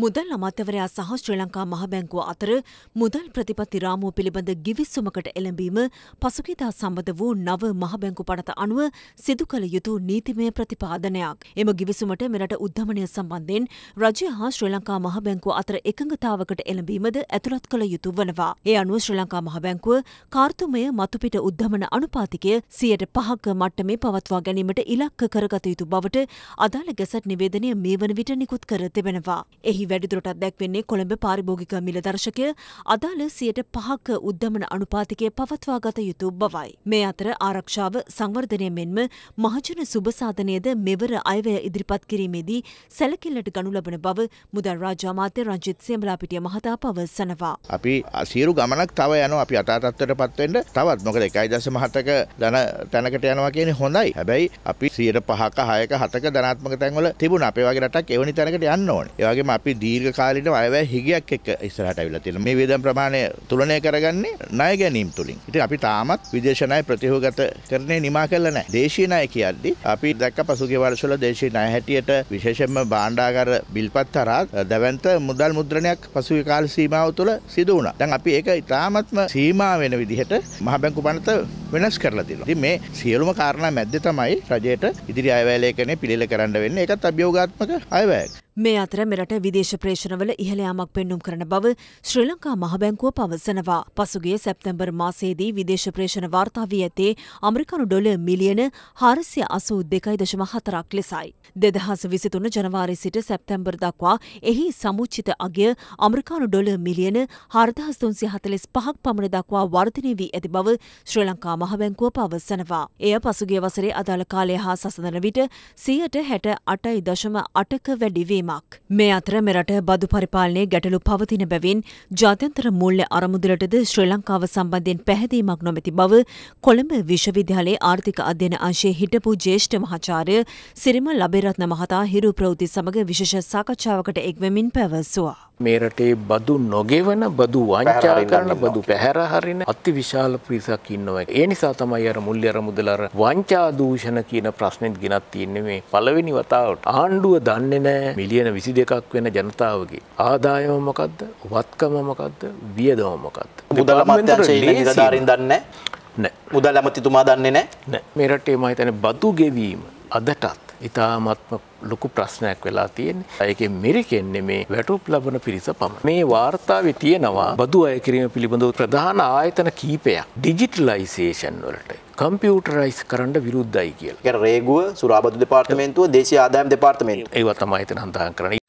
මුදල් අමාත්‍යවරයා සහ ශ්‍රී ලංකා මහ බැංකුව අතර මුදල් ප්‍රතිපත්ති රාමුව පිළිබඳ ගිවිසුමකට එළඹීම පසුගියදා සම්බන්ධ වූ නව මහ බැංකු පනත අනුව සිදු කළ යුතු නීතිමය ප්‍රතිපාදනයක්. එම ගිවිසුමට මෙරට උද්ධමනය සම්බන්ධයෙන් රජය හා ශ්‍රී ලංකා මහ බැංකුව අතර එකඟතාවකට එළඹීමද ඇතුළත් කළ යුතු වනවා. ඒ අනුව ශ්‍රී ලංකා මහ බැංකුව කාර්තුමය මතුපිට උද්ධමන අනුපාතිකය සියයට පහක මට්ටමේ පවත්වා ගැනීමට ඉලක්ක කරගත යුතු බවට අදාළ ගැසට් නිවේදනය මේ වන විට නිකුත් කර තිබෙනවා. එහි එහි වැඩිදුරටත් දැක්වෙන්නේ කොළඹ පාරිභෝගික මිල දර්ශකය අදාළ සියයට පහක උද්ධමන අනුපාතිකය පවත්වා ගත යුතු බවයි. මේ අතර ආරක්ෂාව සංවර්ධනය මෙන්ම මහජන සුභසාධනයද මෙවර අයවැය ඉදිරිපත් කිරීමේදී සැලකිල්ලට ගනු ලබන බව මුදල් රාජාමාත්‍ය රංජිත් සේමලාපිටිය මහතා පවසනවා. අපි සියරු ගමනක් තව යනවා අපි අතාතත්වයට පත්වෙන්න තවත් මොකද එකයි දස මහතක දන තැනකට යනවා කියන්නේ හොඳයි. හැබැයි අපි සියයට පහක හයක හතක ධනාත්මක තැන්වල තිබුණ අපේ වගේ රටක් එවැනි තැනකට යන්න ඕනේ. ඒ වගේම අපි අපි දීර්ඝ කාලීනව අයවැය හිගයක් එක්ක ඉස්සරහට අවිලා තියෙනවා. මේ වේදම් ප්‍රමාණය තුලනය කරගන්නේ ණය ගැනීම තුලින්. ඉතින් අපි තාමත් විදේශ ණය ප්‍රතිහෝගත කරන්නේ නිමා කළා නැහැ. දේශීය ණය කියද්දී අපි දැක්ක පසුගිය වර්ෂවල දේශීය ණය හැටියට විශේෂයෙන්ම භාණ්ඩාගාර බිල්පත් හරහා දැවැන්ත මුදල් මුද්‍රණයක් පසුගිය කාල සීමාව තුළ සිදු වුණා. දැන් අපි ඒක ඉතාමත්ම සීමා වෙන විදිහට මහ බැංකු පනත වෙනස් කරලා තියෙනවා. ඉතින් මේ සියලුම කාරණා මැද්දේ තමයි රජයට ඉදිරි අයවැය පිළිල කරන්න වෙන්නේ. ඒකත් අභියෝගාත්මක අයවැයක්. මේ අතර මෙරට විදේශ ප්‍රේෂණවල ඉහළ යාමක් පෙන්눔 කරන බව ශ්‍රී ලංකා මහ බැංකුව පවසනවා. පසුගිය සැප්තැම්බර් මාසයේදී විදේශ ප්‍රේෂණ වාර්තා වී ඇත්තේ ඇමරිකානු ඩොලර් මිලියන 482.4ක් ලෙසයි. 2023 ජනවාරි සිට සැප්තැම්බර් දක්වා එහි සමුචිත අගය ඇමරිකානු ඩොලර් මිලියන 4345ක් පමණ දක්වා වර්ධනය වී ඇති බව ශ්‍රී ලංකා මහබැංකුව පවසනවා. එය පසුගිය වසරේ අදාළ කාලය හා සසඳන විට සියයට හැට අටයි දශම අටක වැඩිවීමක්. මේ අතර මෙරට බදු පරිපාලනයේ ගැටලු පවතින බැවින් ජාත්‍යන්තර මුල්්‍ය අරමුදුලටද ශ්‍රී ලංකාව සම්බන්ධයෙන් පැහැදීමක් නොමැති බව කොළඹ විශ්වවිද්‍යාලයේ ආර්ථික අධ්‍යන අංශයේ හිටපු ජේෂ්ඨ මහාචාර්ය සිරිම ලබේරත්න මහතා හිරු ප්‍රවෘති සමග විශේෂ සාකච්ඡාවකට එක්වමින් පැවසුවා. මේ රටේ බදු නොගෙවන බදු වංචා කරන බදු පැහැරහරින අති විශාල පිරිසක් ඉන්නවා. ඒ නිසා තමයි අර මුල්්‍ය අර මුදල අර වංචා දූෂණ කියන ප්‍රශ්නෙත් ගෙනත් තියෙන්නේ මේ පළවෙනි වතාවට. ආණ්ඩුව දන්නේ නැහැ මිලියන 22ක් වෙන ජනතාවගේ ආදායම මොකද්ද? වත්කම මොකද්ද? වියදම මොකද්ද? මුදල මත්යන්සේ නිලධාරීන් දන්නේ නැහැ. මුදල් ඇමතිතුමා දන්නේ නැහැ. මේ රටේ මම හිතන්නේ බදු ගෙවීම අදටත් ඉතාමත්ම ලොකු ප්‍රශ්නයක් වෙලා තියෙන්නේ. ඒකේ මිරිකෙන්නේ මේ වැටුප් ලබන පිරිස පමණ. මේ වාර්තාවේ තියෙනවා බදු අය කිරීම පිළිබඳව ප්‍රධාන ආයතන කීපයක් ඩිජිටලයිසේෂන් වලට කම්පියුටරයිස් කරන්න විරුද්ධයි කියලා. ඒ කියන්නේ රේගුව සුරාබදු දෙපාර්තමේන්තුව දේශීය ආදායම් දෙපාර්තමේන්තුව. ඒවා තමයි එතන හඳහන් කරන්නේ.